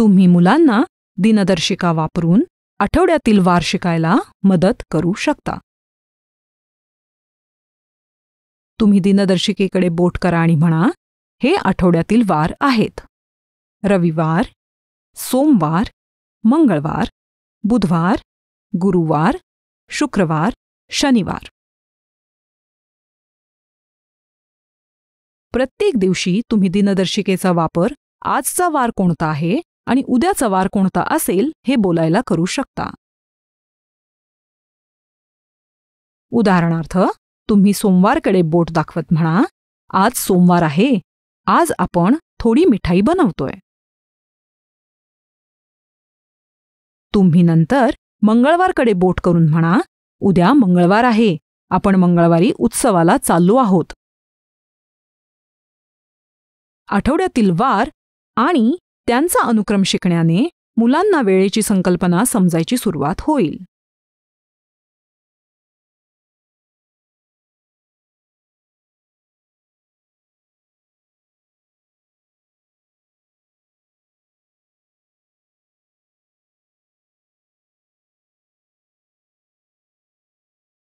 तुम्ही मुलांना दिनदर्शिका वापरून आठवड्यातील वार शिकायला मदत करू शकता तुम्ही दिनदर्शिकेकडे बोट करा आणि म्हणा हे आठवड्यातील वार आहेत रविवार सोमवार मंगळवार बुधवार गुरुवार शुक्रवार शनिवार प्रत्येक दिवशी तुम्ही दिनदर्शिकेचा वापर आजचा वार कोणता आहे आणि उद्याचा वार कोणता असेल हे बोलायला करू शकता उदाहरणार्थ तुम्ही सोमवारकडे बोट दाखवत म्हणा आज सोमवार आहे आज आपण थोडी मिठाई बनवतोय तुम्ही नंतर मंगळवारकडे बोट करून म्हणा उद्या मंगळवार आहे आपण मंगळवारी उत्सवाला चाललो आहोत आठवड्यातील वार आणि त्यांचा अनुक्रम शिकण्याने मुलांना वेळेची संकल्पना समजायची सुरुवात होईल